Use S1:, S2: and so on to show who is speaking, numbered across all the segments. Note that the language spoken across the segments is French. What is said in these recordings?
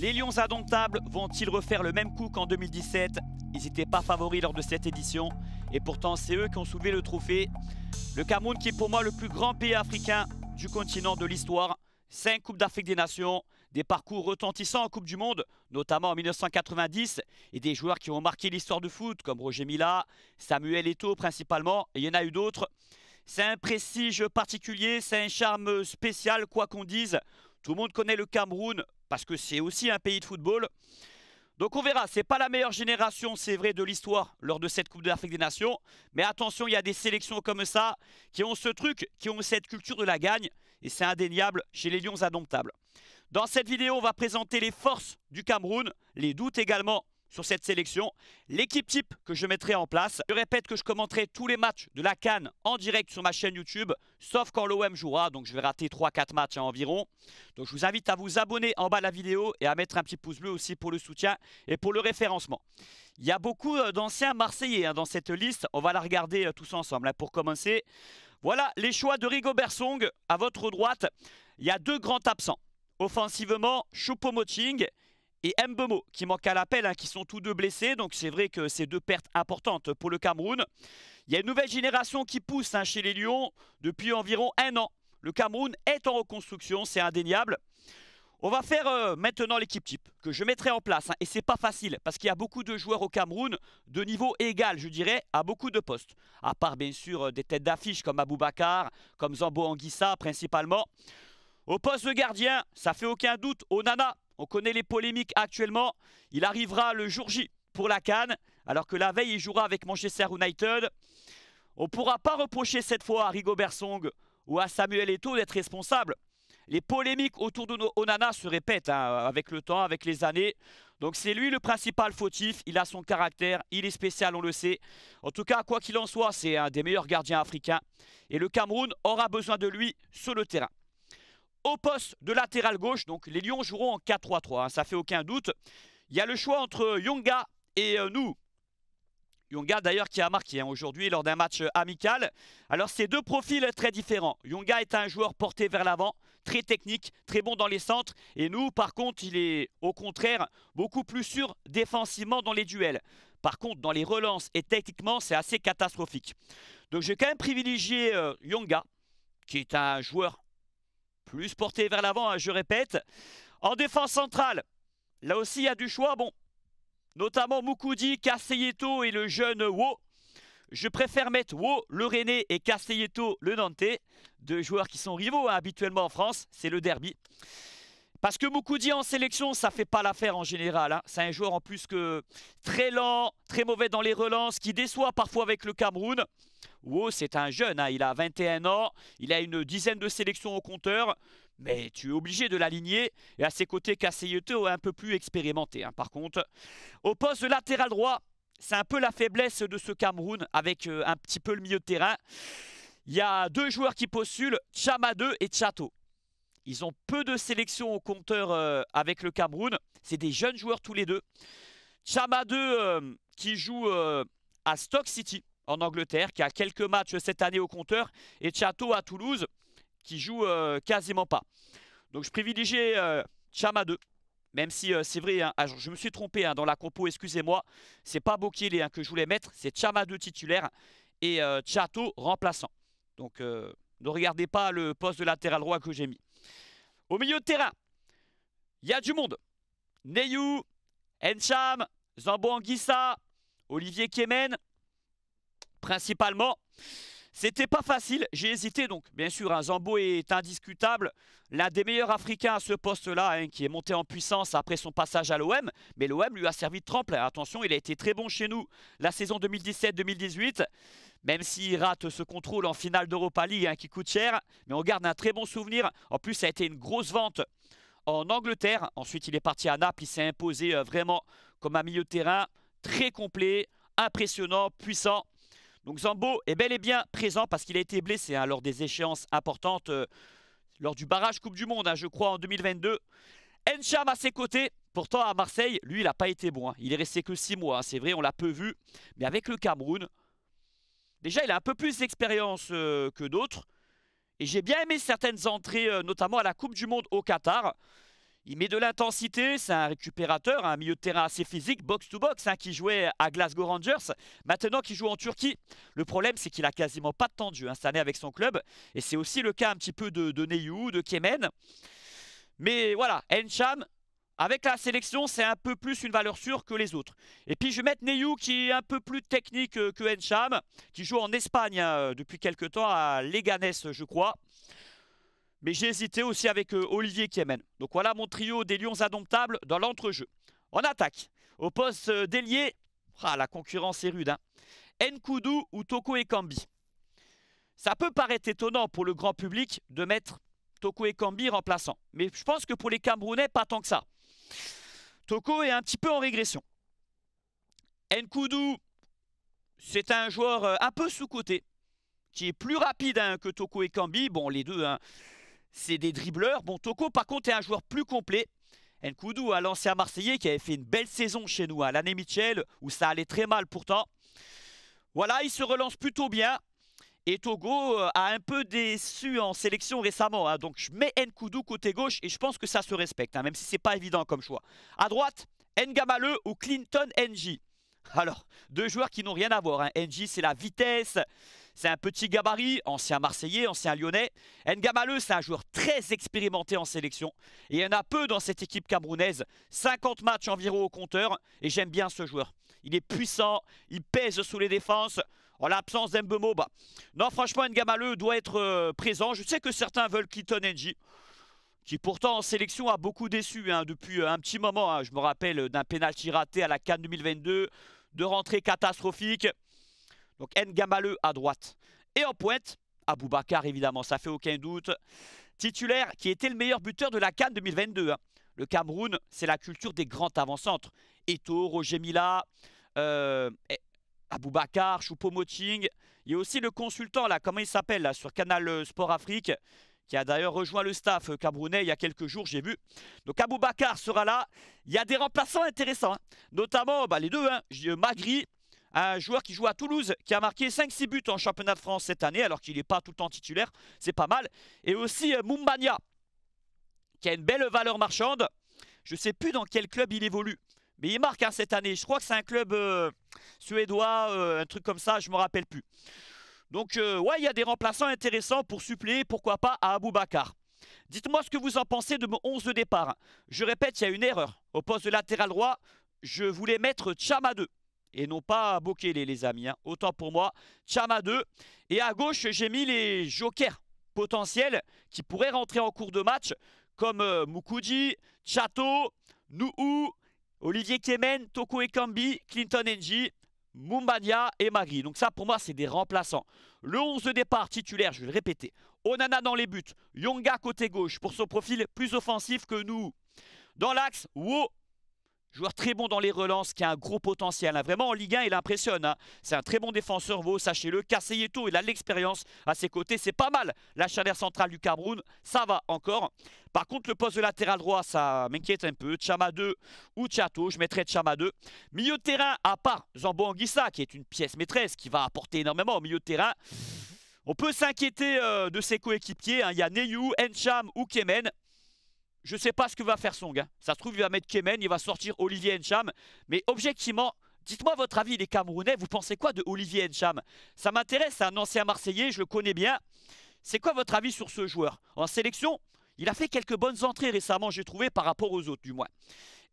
S1: Les Lions indomptables vont-ils refaire le même coup qu'en 2017 Ils n'étaient pas favoris lors de cette édition et pourtant c'est eux qui ont soulevé le trophée. Le Cameroun qui est pour moi le plus grand pays africain du continent de l'histoire. Cinq Coupes d'Afrique des Nations, des parcours retentissants en Coupe du Monde, notamment en 1990, et des joueurs qui ont marqué l'histoire du foot, comme Roger Mila, Samuel Eto'o principalement, et il y en a eu d'autres. C'est un prestige particulier, c'est un charme spécial, quoi qu'on dise. Tout le monde connaît le Cameroun, parce que c'est aussi un pays de football. Donc on verra, c'est pas la meilleure génération, c'est vrai, de l'histoire lors de cette Coupe d'Afrique des Nations. Mais attention, il y a des sélections comme ça qui ont ce truc, qui ont cette culture de la gagne. Et c'est indéniable chez les Lions indomptables. Dans cette vidéo, on va présenter les forces du Cameroun, les doutes également sur cette sélection, l'équipe type que je mettrai en place. Je répète que je commenterai tous les matchs de la Cannes en direct sur ma chaîne YouTube, sauf quand l'OM jouera, donc je vais rater 3-4 matchs hein, environ. Donc je vous invite à vous abonner en bas de la vidéo et à mettre un petit pouce bleu aussi pour le soutien et pour le référencement. Il y a beaucoup euh, d'anciens Marseillais hein, dans cette liste, on va la regarder euh, tous ensemble hein, pour commencer. Voilà les choix de rigo bersong À votre droite, il y a deux grands absents. Offensivement, Choupo-Moting et Mbomo, qui manque à l'appel, hein, qui sont tous deux blessés. Donc c'est vrai que c'est deux pertes importantes pour le Cameroun. Il y a une nouvelle génération qui pousse hein, chez les Lions depuis environ un an. Le Cameroun est en reconstruction, c'est indéniable. On va faire euh, maintenant l'équipe type que je mettrai en place. Hein, et c'est pas facile parce qu'il y a beaucoup de joueurs au Cameroun de niveau égal, je dirais, à beaucoup de postes. À part bien sûr euh, des têtes d'affiche comme Aboubacar, comme Zambo Anguissa principalement. Au poste de gardien, ça fait aucun doute, Onana on connaît les polémiques actuellement. Il arrivera le jour J pour la Cannes, alors que la veille, il jouera avec Manchester United. On ne pourra pas reprocher cette fois à Rigo Bersong ou à Samuel Eto d'être responsable. Les polémiques autour de nos Onana se répètent hein, avec le temps, avec les années. Donc c'est lui le principal fautif, il a son caractère, il est spécial, on le sait. En tout cas, quoi qu'il en soit, c'est un des meilleurs gardiens africains. Et le Cameroun aura besoin de lui sur le terrain au poste de latéral gauche. Donc les Lions joueront en 4-3-3, hein, ça fait aucun doute. Il y a le choix entre Yonga et euh, nous. Yonga d'ailleurs qui a marqué hein, aujourd'hui lors d'un match euh, amical. Alors c'est deux profils très différents. Yonga est un joueur porté vers l'avant, très technique, très bon dans les centres. Et nous par contre il est au contraire beaucoup plus sûr défensivement dans les duels. Par contre dans les relances et techniquement c'est assez catastrophique. Donc j'ai quand même privilégié euh, Yonga qui est un joueur plus porté vers l'avant, hein, je répète. En défense centrale, là aussi il y a du choix. Bon, notamment Moukoudi, Castelletto et le jeune Wo. Je préfère mettre Wo, le René et Castelletto, le Nantais. Deux joueurs qui sont rivaux hein, habituellement en France, c'est le derby. Parce que Moukoudi en sélection, ça fait pas l'affaire en général. Hein. C'est un joueur en plus que très lent, mauvais dans les relances, qui déçoit parfois avec le Cameroun. Wow, c'est un jeune, hein, il a 21 ans, il a une dizaine de sélections au compteur, mais tu es obligé de l'aligner. Et à ses côtés, Kaseyeto est un peu plus expérimenté, hein. par contre. Au poste de latéral droit, c'est un peu la faiblesse de ce Cameroun, avec euh, un petit peu le milieu de terrain. Il y a deux joueurs qui postulent, Chama 2 et Chato. Ils ont peu de sélections au compteur euh, avec le Cameroun. C'est des jeunes joueurs tous les deux. Chama 2, euh, qui joue euh, à Stock City en Angleterre, qui a quelques matchs cette année au compteur, et Chato à Toulouse, qui joue euh, quasiment pas. Donc je privilégiais euh, Chama 2, même si c'est vrai, hein, ah, je me suis trompé hein, dans la compo, excusez-moi, c'est pas Bokielé hein, que je voulais mettre, c'est Chama 2 titulaire et Chato remplaçant. Donc ne regardez pas le poste de latéral droit que j'ai mis. Au milieu de terrain, il y a du monde. Neyou, Encham, Zambo Olivier Kemen, principalement. C'était pas facile, j'ai hésité donc. Bien sûr, un hein. Zambo est indiscutable, l'un des meilleurs Africains à ce poste-là, hein, qui est monté en puissance après son passage à l'OM. Mais l'OM lui a servi de tremplin. Attention, il a été très bon chez nous la saison 2017-2018, même s'il rate ce contrôle en finale d'Europa League hein, qui coûte cher. Mais on garde un très bon souvenir. En plus, ça a été une grosse vente en Angleterre. Ensuite, il est parti à Naples, il s'est imposé euh, vraiment comme un milieu de terrain très complet, impressionnant, puissant. Donc Zambo est bel et bien présent parce qu'il a été blessé hein, lors des échéances importantes, euh, lors du barrage Coupe du Monde, hein, je crois, en 2022. Encham à ses côtés. Pourtant, à Marseille, lui, il n'a pas été bon. Hein. Il est resté que 6 mois, c'est vrai, on l'a peu vu. Mais avec le Cameroun, déjà, il a un peu plus d'expérience euh, que d'autres. Et j'ai bien aimé certaines entrées, euh, notamment à la Coupe du Monde au Qatar. Il met de l'intensité, c'est un récupérateur, un milieu de terrain assez physique, box-to-box, hein, qui jouait à Glasgow Rangers, maintenant qui joue en Turquie. Le problème, c'est qu'il a quasiment pas de temps de jeu hein, cette année avec son club, et c'est aussi le cas un petit peu de, Neyou, de Kemen. Mais voilà, Encham, avec la sélection, c'est un peu plus une valeur sûre que les autres. Et puis je vais mettre Neyou qui est un peu plus technique euh, que Encham, qui joue en Espagne hein, euh, depuis quelques temps à Leganes je crois. Mais j'ai hésité aussi avec euh, Olivier Kiemen. Donc voilà mon trio des Lions indomptables dans l'entrejeu. En attaque, au poste euh, d'ailier, ah, la concurrence est rude. Hein. Nkoudou ou Toko Ekambi. Ça peut paraître étonnant pour le grand public de mettre Toko Ekambi remplaçant. Mais je pense que pour les Camerounais, pas tant que ça. Toko est un petit peu en régression. Nkoudou, c'est un joueur euh, un peu sous-côté, qui est plus rapide hein, que Toko Ekambi. Bon, les deux, hein, c'est des dribbleurs. Bon, Toko, par contre, est un joueur plus complet. Nkoudou, à l'ancien Marseillais, qui avait fait une belle saison chez nous, à hein, l'année Mitchell, où ça allait très mal pourtant. Voilà, il se relance plutôt bien. Et Togo euh, a un peu déçu en sélection récemment. Hein. Donc je mets Nkoudou côté gauche et je pense que ça se respecte, hein, même si c'est pas évident comme choix. À droite, N'Gamaleu ou Clinton NJ. Alors, deux joueurs qui n'ont rien à voir. NJ, c'est la vitesse, c'est un petit gabarit, ancien Marseillais, ancien Lyonnais. Ngamaleu, c'est un joueur très expérimenté en sélection. Et il y en a peu dans cette équipe camerounaise. 50 matchs environ au compteur. Et j'aime bien ce joueur. Il est puissant, il pèse sous les défenses. En l'absence d'Embemo, bah, Non, franchement, Ngamaleu doit être euh, présent. Je sais que certains veulent Clinton Engie qui pourtant en sélection a beaucoup déçu hein, depuis euh, un petit moment. Hein. je me rappelle d'un pénalty raté à la Cannes 2022, de rentrée catastrophique. Donc Ngamaleu à droite. Et en pointe, Aboubakar évidemment, ça fait aucun doute. Titulaire qui était le meilleur buteur de la Cannes 2022. Hein. Le Cameroun, c'est la culture des grands avant-centres. Eto, Roger Mila, euh, Aboubakar, Choupo-Moting. Il y a aussi le consultant, là, comment il s'appelle, sur Canal euh, Sport Afrique, qui a d'ailleurs rejoint le staff euh, camerounais il y a quelques jours, j'ai vu. Donc Aboubakar sera là. Il y a des remplaçants intéressants, hein. notamment bah, les deux, hein, euh, Magri un joueur qui joue à Toulouse, qui a marqué 5-6 buts en championnat de France cette année, alors qu'il n'est pas tout le temps titulaire, c'est pas mal. Et aussi euh, Mumbania, qui a une belle valeur marchande. Je ne sais plus dans quel club il évolue. Mais il marque hein, cette année. Je crois que c'est un club euh, suédois, euh, un truc comme ça, je ne me rappelle plus. Donc, ouais, il y a des remplaçants intéressants pour suppléer, pourquoi pas, à Aboubacar. Dites-moi ce que vous en pensez de mon 11 de départ. Je répète, il y a une erreur. Au poste de latéral droit, je voulais mettre Chama 2 et non pas Bokele, les amis. Hein. Autant pour moi, Chama 2. Et à gauche, j'ai mis les jokers potentiels qui pourraient rentrer en cours de match, comme euh, Mukudi, Chato, Nuhu, Olivier Kemen, Toko Ekambi, Clinton Nji, Mumbania et Magui. Donc ça, pour moi, c'est des remplaçants. Le 11 de départ titulaire, je vais le répéter. Onana dans les buts, Yonga côté gauche pour son profil plus offensif que nous. Dans l'axe, Wo, Joueur très bon dans les relances, qui a un gros potentiel. Hein. Vraiment, en Ligue 1, il impressionne. Hein. C'est un très bon défenseur, vous sachez-le. Casseyeto, il a l'expérience à ses côtés. C'est pas mal. La chaleur centrale du Cameroun, ça va encore. Par contre, le poste de latéral droit, ça m'inquiète un peu. Chama 2 ou Chato, je mettrais Chama 2. Milieu de terrain, à part Zambo Anguissa, qui est une pièce maîtresse, qui va apporter énormément au milieu de terrain. On peut s'inquiéter euh, de ses coéquipiers. Hein. Il y a Neyou, Encham ou Kemen je ne sais pas ce que va faire Song. Hein. Ça se trouve, il va mettre Kemen, il va sortir Olivier Encham. Mais objectivement, dites-moi votre avis, les Camerounais, vous pensez quoi de Olivier Encham Ça m'intéresse, c'est un ancien Marseillais, je le connais bien. C'est quoi votre avis sur ce joueur En sélection, il a fait quelques bonnes entrées récemment, j'ai trouvé, par rapport aux autres du moins.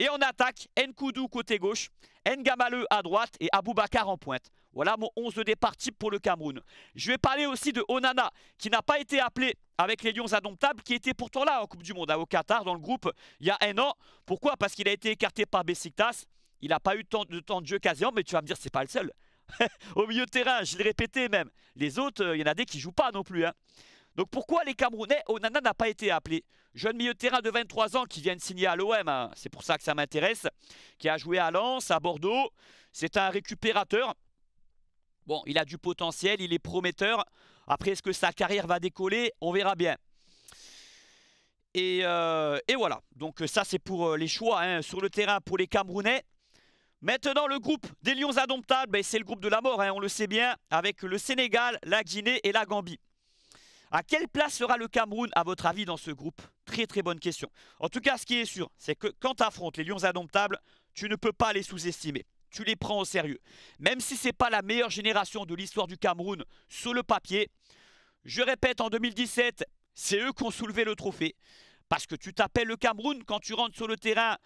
S1: Et en attaque, Nkoudou côté gauche, Ngamaleu à droite et Aboubakar en pointe. Voilà mon 11 de départ type pour le Cameroun. Je vais parler aussi de Onana, qui n'a pas été appelé avec les Lions indomptables qui étaient pourtant là en Coupe du Monde, hein, au Qatar, dans le groupe, il y a un an. Pourquoi Parce qu'il a été écarté par Besiktas. Il n'a pas eu tant de temps de jeu mais tu vas me dire, c'est pas le seul. au milieu de terrain, je l'ai répété même. Les autres, euh, il y en a des qui jouent pas non plus. Hein. Donc pourquoi les Camerounais Onana n'a pas été appelé Jeune milieu de terrain de 23 ans qui vient de signer à l'OM, hein. c'est pour ça que ça m'intéresse, qui a joué à Lens, à Bordeaux. C'est un récupérateur. Bon, il a du potentiel, il est prometteur. Après, est-ce que sa carrière va décoller On verra bien. Et, euh, voilà, donc ça c'est pour euh, les choix hein, sur le terrain pour les Camerounais. Maintenant, le groupe des Lions Indomptables, ben, c'est le groupe de la mort, hein, on le sait bien, avec le Sénégal, la Guinée et la Gambie. À quelle place sera le Cameroun, à votre avis, dans ce groupe Très très bonne question. En tout cas, ce qui est sûr, c'est que quand tu affrontes les Lions Indomptables, tu ne peux pas les sous-estimer tu les prends au sérieux. Même si c'est pas la meilleure génération de l'histoire du Cameroun sur le papier, je répète, en 2017, c'est eux qui ont soulevé le trophée. Parce que tu t'appelles le Cameroun, quand tu rentres sur le terrain,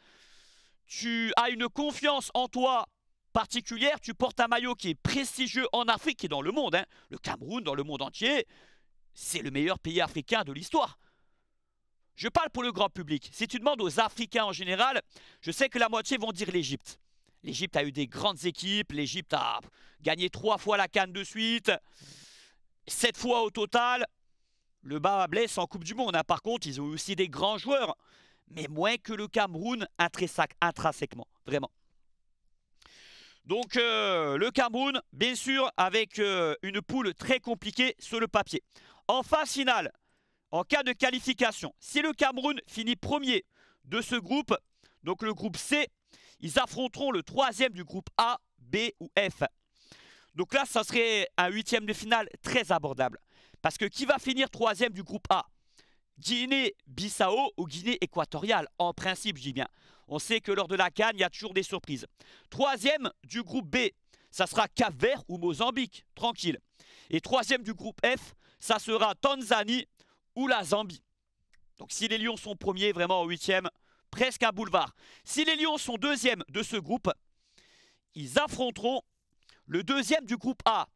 S1: tu as une confiance en toi particulière, tu portes un maillot qui est prestigieux en Afrique et dans le monde. Hein. Le Cameroun, dans le monde entier, c'est le meilleur pays africain de l'histoire. Je parle pour le grand public. Si tu demandes aux Africains en général, je sais que la moitié vont dire l'Égypte. L'Égypte a eu des grandes équipes, l'Égypte a gagné trois fois la canne de suite, sept fois au total. Le bas blesse en Coupe du Monde. Hein. Par contre, ils ont aussi des grands joueurs, mais moins que le Cameroun intrinsèquement, vraiment. Donc euh, le Cameroun, bien sûr, avec euh, une poule très compliquée sur le papier. En phase finale, en cas de qualification, si le Cameroun finit premier de ce groupe, donc le groupe C, ils affronteront le troisième du groupe A, B ou F. Donc là, ça serait un huitième de finale très abordable. Parce que qui va finir troisième du groupe A Guinée-Bissau ou Guinée équatoriale En principe, je dis bien. On sait que lors de la Cannes, il y a toujours des surprises. Troisième du groupe B, ça sera Cap Vert ou Mozambique, tranquille. Et troisième du groupe F, ça sera Tanzanie ou la Zambie. Donc si les Lions sont premiers vraiment au huitième, Presque un Boulevard. Si les Lions sont deuxièmes de ce groupe, ils affronteront le deuxième du groupe A.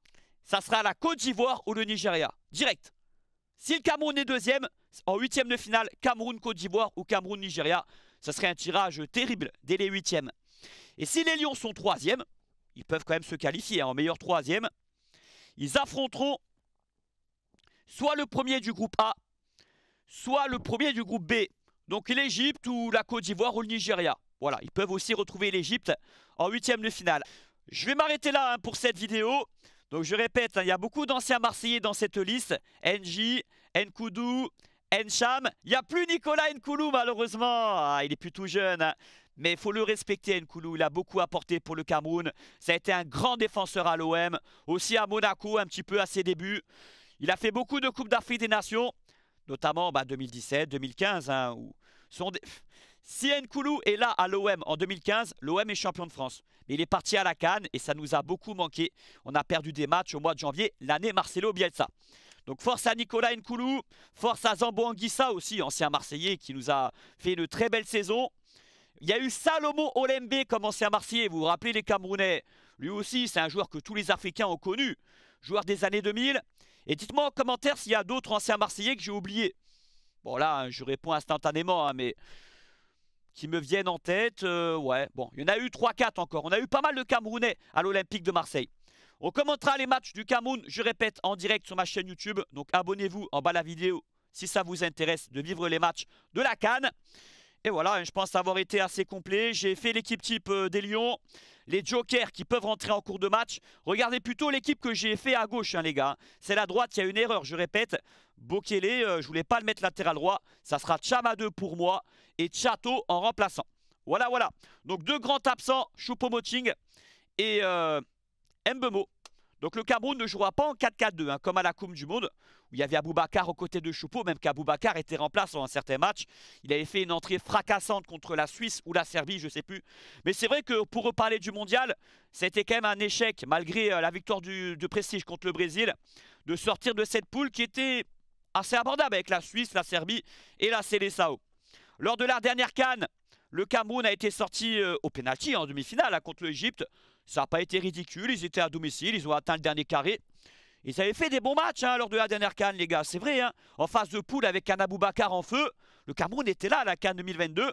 S1: Ça sera la Côte d'Ivoire ou le Nigeria. Direct. Si le Cameroun est deuxième, en huitième de finale, Cameroun-Côte d'Ivoire ou Cameroun-Nigeria, ça serait un tirage terrible dès les huitièmes. Et si les Lions sont troisièmes, ils peuvent quand même se qualifier hein, en meilleur troisième. Ils affronteront soit le premier du groupe A, soit le premier du groupe B. Donc l'Égypte ou la Côte d'Ivoire ou le Nigeria. Voilà, ils peuvent aussi retrouver l'Égypte en huitième de finale. Je vais m'arrêter là hein, pour cette vidéo. Donc je répète, hein, il y a beaucoup d'anciens Marseillais dans cette liste. NJ, Nkoudou, Ncham. Il n'y a plus Nicolas Nkoulou malheureusement. Ah, il est plus jeune. Hein. Mais il faut le respecter Nkoulou. Il a beaucoup apporté pour le Cameroun. Ça a été un grand défenseur à l'OM. Aussi à Monaco un petit peu à ses débuts. Il a fait beaucoup de Coupes d'Afrique des Nations. Notamment 2017, bah, 2015 si Nkoulou est là à l'OM en 2015, l'OM est champion de France. Mais il est parti à la canne et ça nous a beaucoup manqué. On a perdu des matchs au mois de janvier, l'année Marcelo Bielsa. Donc force à Nicolas Nkoulou, force à Zambo Anguissa aussi, ancien Marseillais qui nous a fait une très belle saison. Il y a eu Salomo Olembe comme ancien Marseillais, vous vous rappelez les Camerounais. Lui aussi, c'est un joueur que tous les Africains ont connu, joueur des années 2000. Et dites-moi en commentaire s'il y a d'autres anciens Marseillais que j'ai oubliés. Bon là, hein, je réponds instantanément, hein, mais qui me viennent en tête, euh, ouais. Bon, il y en a eu 3-4 encore. On a eu pas mal de Camerounais à l'Olympique de Marseille. On commentera les matchs du Cameroun, je répète, en direct sur ma chaîne YouTube. Donc abonnez-vous en bas de la vidéo si ça vous intéresse de vivre les matchs de la Cannes. Et voilà, hein, je pense avoir été assez complet. J'ai fait l'équipe type euh, des Lions, les jokers qui peuvent rentrer en cours de match. Regardez plutôt l'équipe que j'ai fait à gauche, les gars. C'est la droite, il y a une erreur, je répète. Bokele, je euh, je voulais pas le mettre latéral droit. Ça sera Chama 2 pour moi et Tchato en remplaçant. Voilà, voilà. Donc deux grands absents, Choupo-Moting et euh, Mbemo. Donc le Cameroun ne jouera pas en 4-4-2, hein, comme à la Coupe du Monde, où il y avait Aboubacar aux côtés de Choupo, même qu'Aboubacar était remplaçant un certain match. Il avait fait une entrée fracassante contre la Suisse ou la Serbie, je ne sais plus. Mais c'est vrai que pour reparler du Mondial, c'était quand même un échec, malgré euh, la victoire du, de prestige contre le Brésil, de sortir de cette poule qui était assez abordable avec la Suisse, la Serbie et la Célessao. Lors de la dernière canne, le Cameroun a été sorti euh, au pénalty en demi-finale hein, contre l'Egypte. Ça n'a pas été ridicule, ils étaient à domicile, ils ont atteint le dernier carré. Ils avaient fait des bons matchs hein, lors de la dernière canne, les gars, c'est vrai. Hein. En phase de poule avec Bakar en feu, le Cameroun était là à la canne 2022.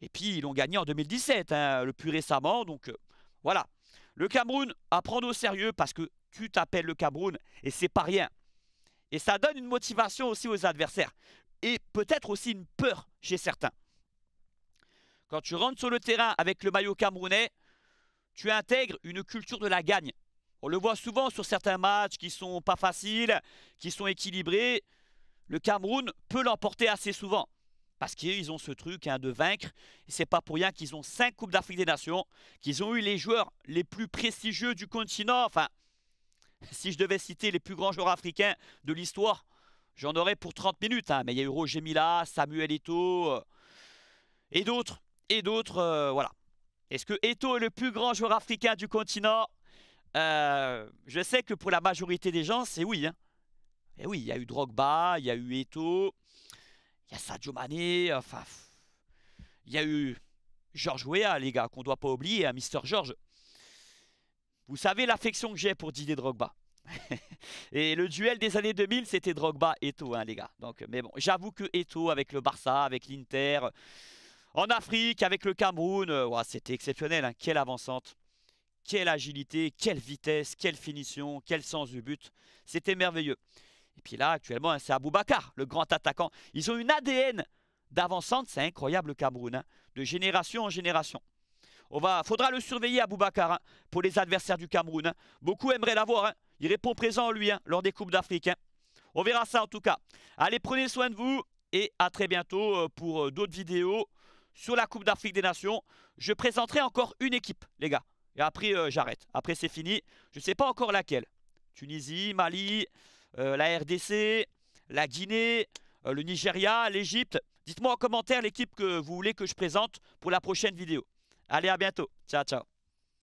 S1: Et puis ils l'ont gagné en 2017, le plus récemment. Donc euh, voilà. Le Cameroun à prendre au sérieux parce que tu t'appelles le Cameroun et c'est pas rien. Et ça donne une motivation aussi aux adversaires. Et peut-être aussi une peur chez certains. Quand tu rentres sur le terrain avec le maillot camerounais, tu intègres une culture de la gagne. On le voit souvent sur certains matchs qui sont pas faciles, qui sont équilibrés. Le Cameroun peut l'emporter assez souvent. Parce qu'ils ont ce truc un hein, de vaincre. c'est pas pour rien qu'ils ont cinq Coupes d'Afrique des Nations, qu'ils ont eu les joueurs les plus prestigieux du continent. Enfin, si je devais citer les plus grands joueurs africains de l'histoire, j'en aurais pour 30 minutes. Hein. Mais il y a eu Roger Mila, Samuel Eto, euh, et d'autres, et d'autres, euh, voilà. Est-ce que Eto est le plus grand joueur africain du continent euh, Je sais que pour la majorité des gens, c'est oui. Et hein. eh oui, il y a eu Drogba, il y a eu Eto, il y a Sadio Mané, enfin, il y a eu George Weah, les gars, qu'on ne doit pas oublier, à hein, Mister Georges. Vous savez l'affection que j'ai pour Didier Drogba. et le duel des années 2000, c'était Drogba Eto, hein, les gars. Donc, mais bon, j'avoue que Eto avec le Barça, avec l'Inter, en Afrique, avec le Cameroun, euh, c'était exceptionnel. Hein. Quelle avançante, quelle agilité, quelle vitesse, quelle finition, quel sens du but. C'était merveilleux. Et puis là, actuellement, hein, c'est Aboubacar, le grand attaquant. Ils ont une ADN d'avancante, c'est incroyable le Cameroun, hein, de génération en génération il faudra le surveiller à Boubacar hein, pour les adversaires du Cameroun. Hein. Beaucoup aimeraient l'avoir. Hein. Il répond présent, lui, lors des Coupes d'Afrique. On verra ça en tout cas. Allez, prenez soin de vous et à très bientôt euh, pour euh, d'autres vidéos sur la Coupe d'Afrique des Nations. Je présenterai encore une équipe, les gars. Et après, euh, j'arrête. Après, c'est fini. Je ne sais pas encore laquelle. Tunisie, Mali, la RDC, la Guinée, le Nigeria, l'Égypte. Dites-moi en commentaire l'équipe que vous voulez que je présente pour la prochaine vidéo. Allez, à bientôt. Ciao, ciao.